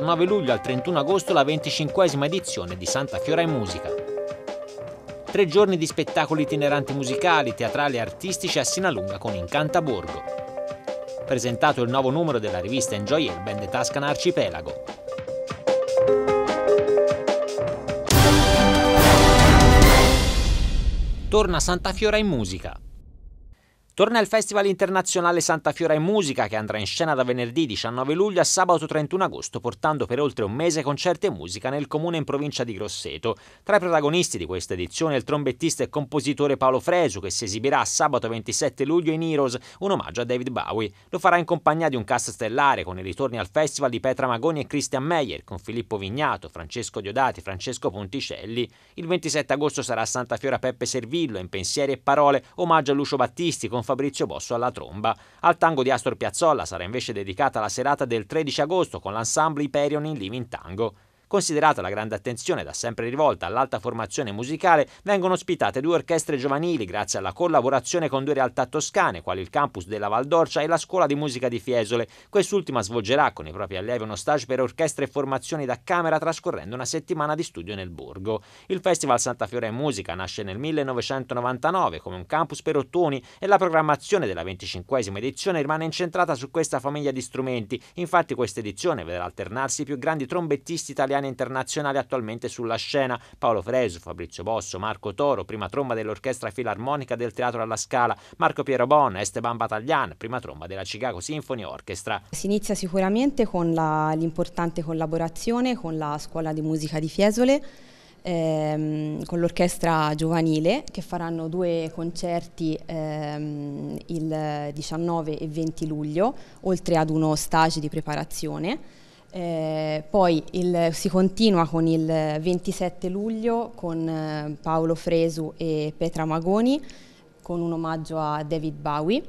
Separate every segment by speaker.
Speaker 1: 19 luglio al 31 agosto la 25 edizione di Santa Fiora in Musica. Tre giorni di spettacoli itineranti musicali, teatrali e artistici a Sinalunga con Incantaborgo. Presentato il nuovo numero della rivista Enjoy el Band Tascana Arcipelago. Torna Santa Fiora in musica. Torna il Festival Internazionale Santa Fiora e Musica che andrà in scena da venerdì 19 luglio a sabato 31 agosto portando per oltre un mese concerti e musica nel comune in provincia di Grosseto. Tra i protagonisti di questa edizione il trombettista e compositore Paolo Fresu che si esibirà sabato 27 luglio in Heroes, un omaggio a David Bowie. Lo farà in compagnia di un cast stellare con i ritorni al festival di Petra Magoni e Christian Meyer con Filippo Vignato, Francesco Diodati, Francesco Ponticelli. Il 27 agosto sarà a Santa Fiora Peppe Servillo in pensieri e parole omaggio a Lucio Battisti con Fabrizio Bosso alla tromba. Al tango di Astor Piazzolla sarà invece dedicata la serata del 13 agosto con l'ensemble Hyperion in Living Tango. Considerata la grande attenzione da sempre rivolta all'alta formazione musicale, vengono ospitate due orchestre giovanili grazie alla collaborazione con due realtà toscane, quali il campus della Valdorcia e la scuola di musica di Fiesole. Quest'ultima svolgerà con i propri allievi uno stage per orchestre e formazioni da camera trascorrendo una settimana di studio nel borgo. Il Festival Santa Fiore in Musica nasce nel 1999 come un campus per ottoni e la programmazione della 25esima edizione rimane incentrata su questa famiglia di strumenti. Infatti questa edizione vedrà alternarsi i più grandi trombettisti italiani italiane e internazionali attualmente sulla scena. Paolo Fresu, Fabrizio Bosso, Marco Toro, prima tromba dell'Orchestra Filarmonica del Teatro alla Scala, Marco Piero Bon, Esteban Bataglian, prima tromba della Chicago Symphony Orchestra.
Speaker 2: Si inizia sicuramente con l'importante collaborazione con la Scuola di Musica di Fiesole ehm, con l'orchestra giovanile che faranno due concerti ehm, il 19 e 20 luglio, oltre ad uno stage di preparazione. Eh, poi il, si continua con il 27 luglio con eh, Paolo Fresu e Petra Magoni con un omaggio a David Bowie.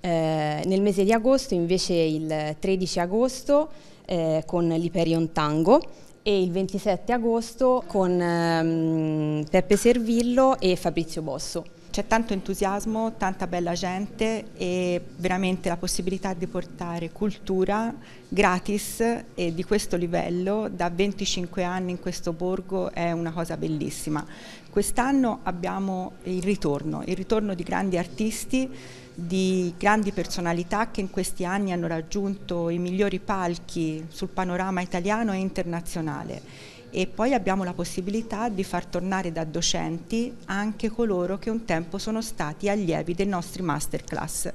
Speaker 2: Eh, nel mese di agosto invece il 13 agosto eh, con l'Iperion Tango e il 27 agosto con ehm, Peppe Servillo e Fabrizio Bosso c'è tanto entusiasmo, tanta bella gente e veramente la possibilità di portare cultura gratis e di questo livello da 25 anni in questo borgo è una cosa bellissima. Quest'anno abbiamo il ritorno, il ritorno di grandi artisti, di grandi personalità che in questi anni hanno raggiunto i migliori palchi sul panorama italiano e internazionale e poi abbiamo la possibilità di far tornare da docenti anche coloro che un tempo sono stati allievi dei nostri masterclass.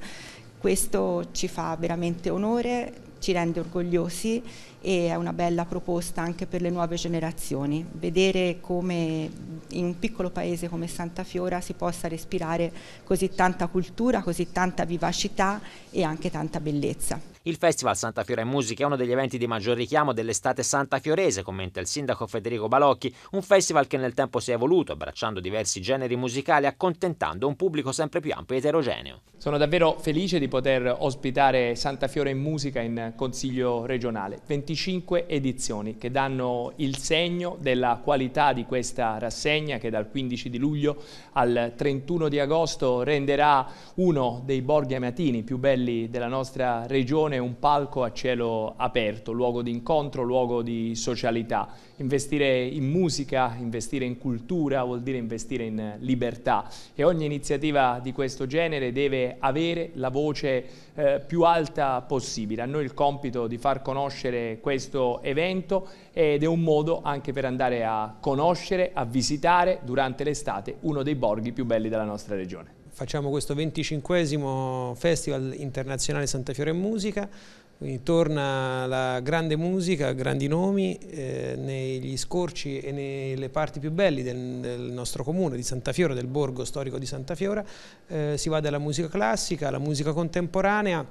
Speaker 2: Questo ci fa veramente onore, ci rende orgogliosi e è una bella proposta anche per le nuove generazioni. Vedere come in un piccolo paese come Santa Fiora si possa respirare così tanta cultura, così tanta vivacità e anche tanta bellezza.
Speaker 1: Il Festival Santa Fiora in Musica è uno degli eventi di maggior richiamo dell'estate santafiorese, commenta il sindaco Federico Balocchi, un festival che nel tempo si è evoluto, abbracciando diversi generi musicali, accontentando un pubblico sempre più ampio e eterogeneo. Sono davvero felice di poter ospitare
Speaker 3: Santa Fiora in Musica in
Speaker 1: Consiglio
Speaker 3: regionale. 25 25 edizioni che danno il segno della qualità di questa rassegna che dal 15 di luglio al 31 di agosto renderà uno dei borghi amiatini più belli della nostra regione un palco a cielo aperto, luogo di incontro, luogo di socialità. Investire in musica, investire in cultura vuol dire investire in libertà e ogni iniziativa di questo genere deve avere la voce eh, più alta possibile. A noi il compito di far conoscere questo evento ed è un modo anche per andare a conoscere, a visitare durante l'estate uno dei borghi più belli della nostra regione. Facciamo questo 25 Festival Internazionale Santa Fiore e Musica, quindi torna la grande musica, grandi nomi eh, negli scorci e nelle parti più belle del, del, nostro comune di Santa Fiora, del borgo storico di Santa Fiora. Eh, si va dalla musica classica alla musica contemporanea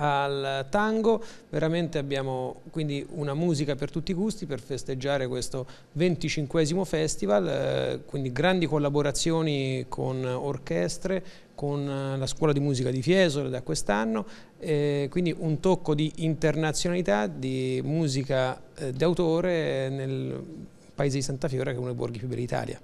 Speaker 3: al tango, veramente abbiamo quindi una musica per tutti i gusti per festeggiare questo 25 festival, eh, quindi grandi collaborazioni con orchestre, con eh, la scuola di musica di Fiesole da quest'anno, eh, quindi un tocco di internazionalità, di musica eh, d'autore nel paese di Santa Fiora che è uno
Speaker 1: dei borghi più belli d'Italia.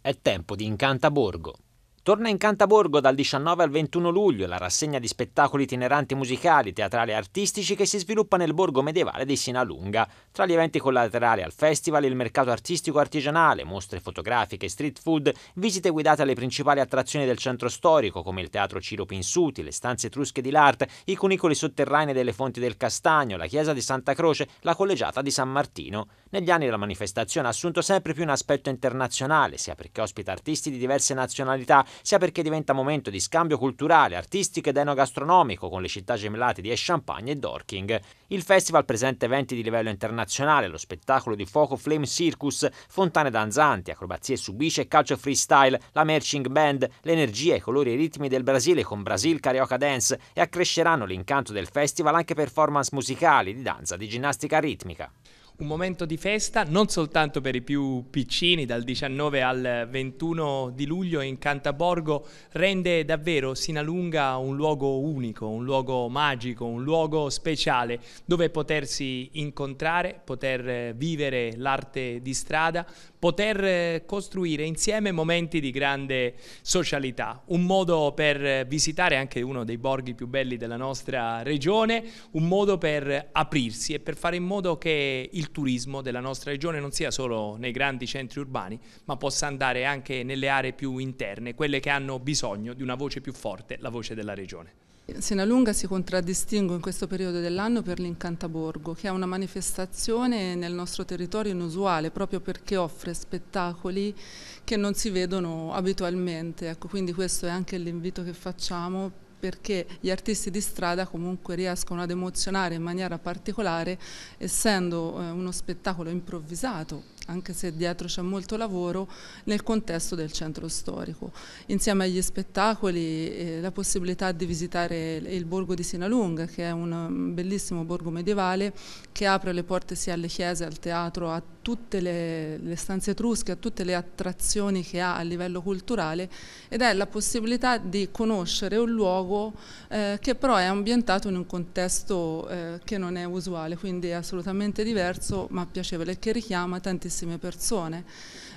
Speaker 1: È tempo di Incantaborgo. Torna in Cantaborgo dal 19 al 21 luglio la rassegna di spettacoli itineranti musicali, teatrali e artistici che si sviluppa nel borgo medievale di Sinalunga. Tra gli eventi collaterali al festival il mercato artistico artigianale, mostre fotografiche, street food, visite guidate alle principali attrazioni del centro storico come il teatro Ciro Pinsuti, le stanze etrusche di Lart, i cunicoli sotterranei delle fonti del Castagno, la chiesa di Santa Croce, la collegiata di San Martino. Negli anni la manifestazione ha assunto sempre più un aspetto internazionale, sia perché ospita artisti di diverse nazionalità, sia perché diventa momento di scambio culturale, artistico ed enogastronomico con le città gemellate di Champagne e Dorking. Il festival presenta eventi di livello internazionale, lo spettacolo di fuoco Flame Circus, fontane danzanti, acrobazie subisce e calcio freestyle, la merching band, l'energia, i colori e i ritmi del Brasile con Brasil Carioca Dance e accresceranno l'incanto del festival anche performance musicali, di danza, di ginnastica ritmica
Speaker 3: un momento di festa non soltanto per i più piccini, dal 19 al 21 di luglio in Cantaborgo rende davvero Sinalunga un luogo unico, un luogo magico, un luogo speciale dove potersi incontrare, poter vivere l'arte di strada, poter eh, costruire insieme momenti di grande socialità, un modo per visitare anche uno dei borghi più belli della nostra regione, un modo per aprirsi e per fare in modo che il turismo della nostra regione non sia solo nei grandi centri urbani, ma possa andare anche nelle aree più interne, quelle che hanno bisogno di una voce più forte, la voce della regione.
Speaker 4: Senalunga si contraddistingue in questo periodo dell'anno per l'Incantaborgo, che è una manifestazione nel nostro territorio inusuale, proprio perché offre spettacoli che non si vedono abitualmente. Ecco, quindi questo è anche l'invito che facciamo perché gli artisti di strada comunque riescono ad emozionare in maniera particolare, essendo eh, uno spettacolo improvvisato anche se dietro c'è molto lavoro, nel contesto del centro storico. Insieme agli spettacoli eh, la possibilità di visitare il, borgo di Sinalunga, che è un mm, bellissimo borgo medievale che apre le porte sia alle chiese, al teatro, a tutte le, le stanze etrusche, a tutte le attrazioni che ha a livello culturale ed è la possibilità di conoscere un luogo eh, che però è ambientato in un contesto eh, che non è usuale, quindi è assolutamente diverso ma piacevole e che richiama tantissime persone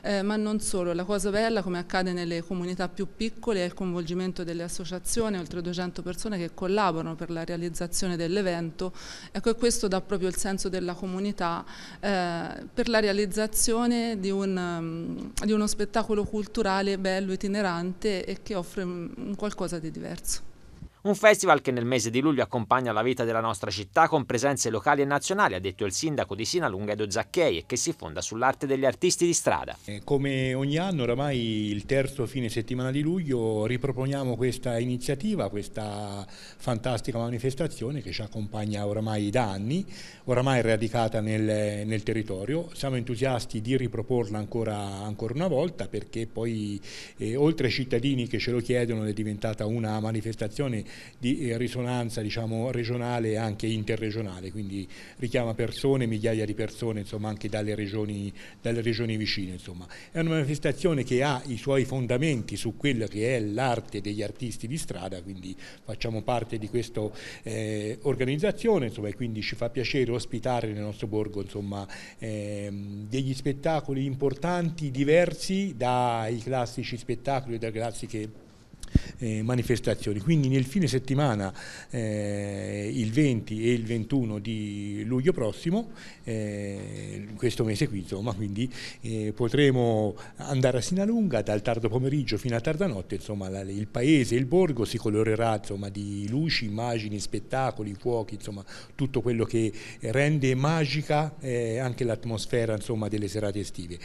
Speaker 4: eh, ma non solo. La cosa bella, come accade nelle comunità più piccole, è il coinvolgimento delle associazioni, oltre 200 persone che collaborano per la realizzazione dell'evento. Ecco, questo dà proprio il senso della comunità eh, per la realizzazione di, un, mm, di uno spettacolo culturale bello, itinerante e che offre un qualcosa di diverso.
Speaker 1: Un festival che nel mese di luglio accompagna la vita della nostra città con presenze locali e nazionali, ha detto il sindaco di Sina Lunghedo Zacchei, e che si fonda sull'arte degli artisti di strada.
Speaker 5: Eh, come ogni anno, oramai il terzo fine settimana di luglio, riproponiamo questa iniziativa, questa fantastica manifestazione che ci accompagna oramai da anni, oramai radicata nel, nel territorio. Siamo entusiasti di riproporla ancora, ancora una volta perché poi, eh, oltre ai cittadini che ce lo chiedono, è diventata una manifestazione di eh, risonanza diciamo, regionale e anche interregionale, quindi richiama persone, migliaia di persone insomma, anche dalle regioni, dalle regioni vicine. Insomma. È una manifestazione che ha i suoi fondamenti su quella che è l'arte degli artisti di strada, quindi facciamo parte di questa eh, organizzazione insomma, e quindi ci fa piacere ospitare nel nostro borgo insomma, ehm, degli spettacoli importanti, diversi dai classici spettacoli e dalle classiche eh, manifestazioni. Quindi nel fine settimana eh, il 20 e il 21 di luglio prossimo, eh, questo mese qui insomma, quindi eh, potremo andare a Sinalunga dal tardo pomeriggio fino a tarda notte, insomma la, il paese, il borgo si colorerà insomma, di luci, immagini, spettacoli, fuochi, insomma tutto quello che rende magica eh, anche l'atmosfera delle serate estive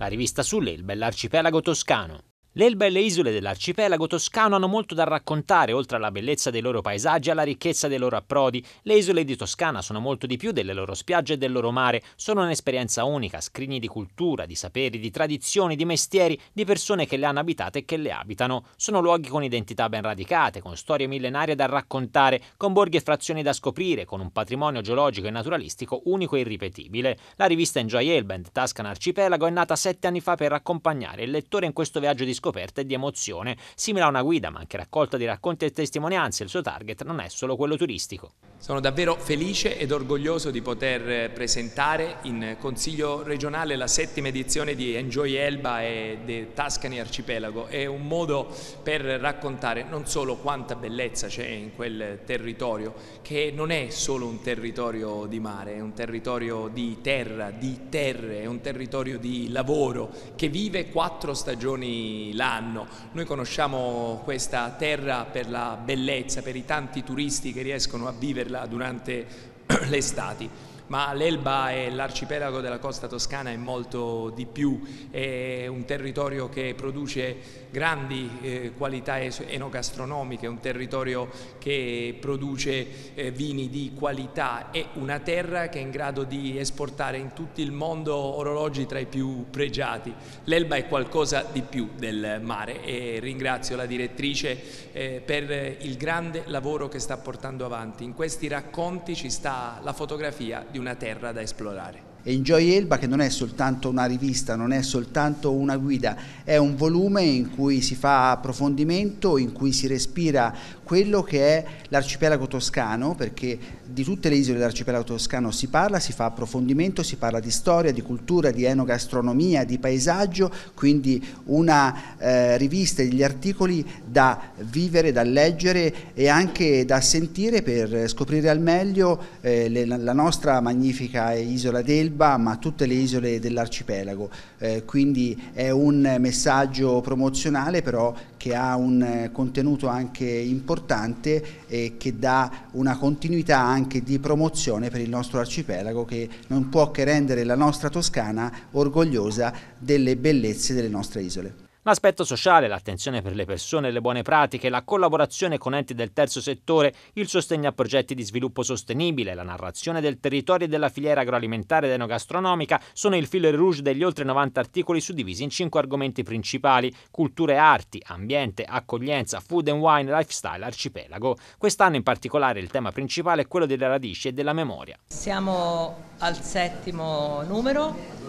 Speaker 1: la rivista sull'Elba e l'arcipelago toscano. Le elbe e le isole dell'arcipelago toscano hanno molto da raccontare, oltre alla bellezza dei loro paesaggi e alla ricchezza dei loro approdi. Le isole di Toscana sono molto di più delle loro spiagge e del loro mare, sono un'esperienza unica, scrigni di cultura, di saperi, di tradizioni, di mestieri, di persone che le hanno abitate e che le abitano. Sono luoghi con identità ben radicate, con storie millenarie da raccontare, con borghi e frazioni da scoprire, con un patrimonio geologico e naturalistico unico e irripetibile. La rivista Enjoy Elba and Toscan Arcipelago è nata sette anni fa per accompagnare il lettore in questo viaggio di scoperta e di emozione, simile a una guida ma anche raccolta di racconti e testimonianze, il suo target non è solo quello turistico. Sono davvero
Speaker 3: felice ed orgoglioso di poter presentare in Consiglio regionale la settima edizione di Enjoy Elba e The Tuscany Arcipelago. È un modo per raccontare non solo quanta bellezza c'è in quel territorio, che non è solo un territorio di mare, è un territorio di terra, di terre, è un territorio di lavoro che vive quattro stagioni l'anno. Noi conosciamo questa terra per la bellezza, per i tanti turisti che riescono a viverla durante le estati ma l'Elba e l'arcipelago della costa toscana è molto di più, è un territorio che produce grandi eh, qualità enogastronomiche, è un territorio che produce eh, vini di qualità, è una terra che è in grado di esportare in tutto il mondo orologi tra i più pregiati. L'Elba è qualcosa di più del mare e ringrazio la direttrice eh, per il grande lavoro che sta portando avanti. In questi racconti ci sta la fotografia di un una terra da esplorare.
Speaker 6: Enjoy Elba che non è soltanto una rivista, non è soltanto una guida, è un volume in cui si fa approfondimento, in cui si respira quello che è l'arcipelago toscano, perché di tutte le isole dell'arcipelago toscano si parla, si fa approfondimento, si parla di storia, di cultura, di enogastronomia, di paesaggio, quindi una eh, rivista e degli articoli da vivere, da leggere e anche da sentire per scoprire al meglio eh, le, la nostra magnifica isola d'Elba Ilba ma tutte le isole dell'arcipelago, eh, quindi è un messaggio promozionale però che ha un contenuto anche importante e che dà una continuità anche di promozione per il nostro arcipelago che non può che rendere la nostra Toscana orgogliosa delle bellezze delle nostre isole.
Speaker 1: L'aspetto sociale, l'attenzione per le persone, le buone pratiche, la collaborazione con enti del terzo settore, il sostegno a progetti di sviluppo sostenibile, la narrazione del territorio e della filiera agroalimentare ed enogastronomica sono il fil rouge degli oltre 90 articoli suddivisi in 5 argomenti principali: cultura e arti, ambiente, accoglienza, food and wine, lifestyle, arcipelago. Quest'anno in particolare il tema principale è quello delle radici e della memoria.
Speaker 2: Siamo al settimo numero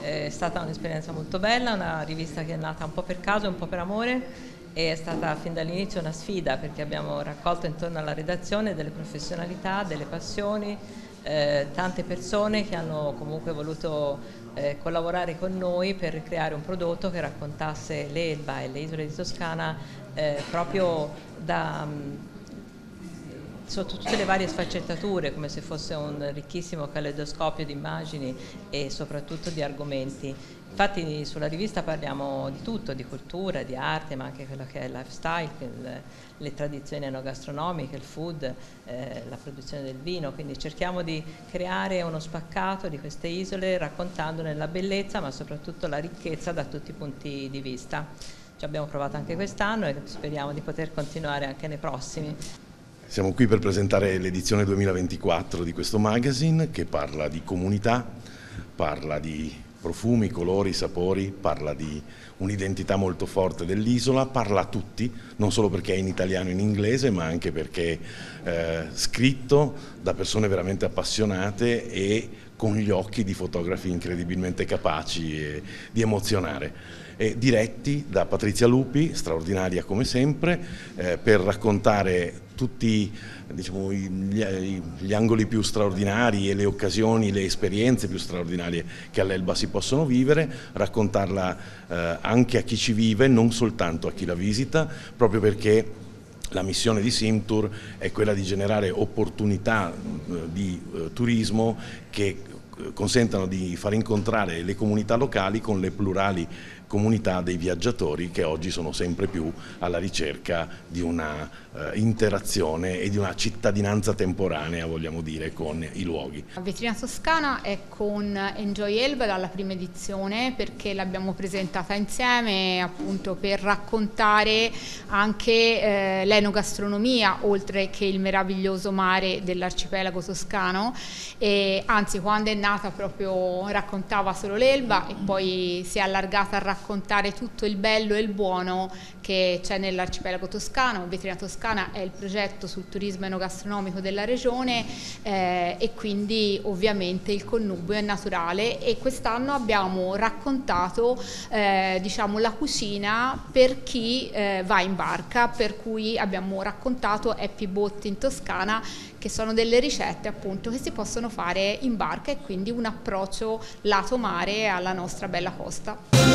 Speaker 2: è stata un'esperienza molto bella, una rivista che è nata un po' per caso e un po' per amore e è stata fin dall'inizio una sfida perché abbiamo raccolto intorno alla redazione delle professionalità, delle passioni, eh, tante persone che hanno comunque voluto eh, collaborare con noi per creare un prodotto che raccontasse l'Elba e le isole di Toscana eh, proprio da mm, sotto tutte le varie sfaccettature, come se fosse un ricchissimo caleidoscopio di immagini e soprattutto di argomenti. Infatti sulla rivista parliamo di tutto, di cultura, di arte, ma anche quello che è il lifestyle, le tradizioni enogastronomiche, il food, eh, la produzione del vino, quindi cerchiamo di creare uno spaccato di queste isole raccontandone la bellezza ma soprattutto la ricchezza da tutti i punti di vista. Ci abbiamo provato anche quest'anno e speriamo di poter continuare anche nei prossimi.
Speaker 7: Siamo qui per presentare l'edizione 2024 di questo magazine che parla di comunità, parla di profumi, colori, sapori, parla di un'identità molto forte dell'isola, parla a tutti, non solo perché è in italiano e in inglese, ma anche perché è eh, scritto da persone veramente appassionate e con gli occhi di fotografi incredibilmente capaci eh, di emozionare eh, diretti da Patrizia Lupi, straordinaria come sempre, eh, per raccontare tutti diciamo, gli, gli, angoli più straordinari e le occasioni, le esperienze più straordinarie che all'Elba si possono vivere, raccontarla eh, anche a chi ci vive, non soltanto a chi la visita, proprio perché la missione di Simtur è quella di generare opportunità eh, di eh, turismo che eh, consentano di far incontrare le comunità locali con le plurali comunità dei viaggiatori che oggi sono sempre più alla ricerca di una eh, interazione e di una cittadinanza temporanea, vogliamo dire, con i luoghi.
Speaker 2: La Vetrina Toscana è con Enjoy Elba dalla prima edizione perché l'abbiamo presentata insieme appunto per raccontare anche eh, l'enogastronomia oltre che il meraviglioso mare dell'arcipelago toscano e anzi quando è nata proprio raccontava solo l'Elba e poi si è allargata a raccontare raccontare tutto il bello e il buono che c'è nell'arcipelago toscano. Vetrina Toscana è il progetto sul turismo enogastronomico della regione eh, e quindi ovviamente il connubio è naturale e quest'anno abbiamo raccontato eh, diciamo, la cucina per chi eh, va in barca, per cui abbiamo raccontato Happy Boat in Toscana che sono delle ricette appunto che si possono fare in barca e quindi un approccio lato mare alla nostra bella costa.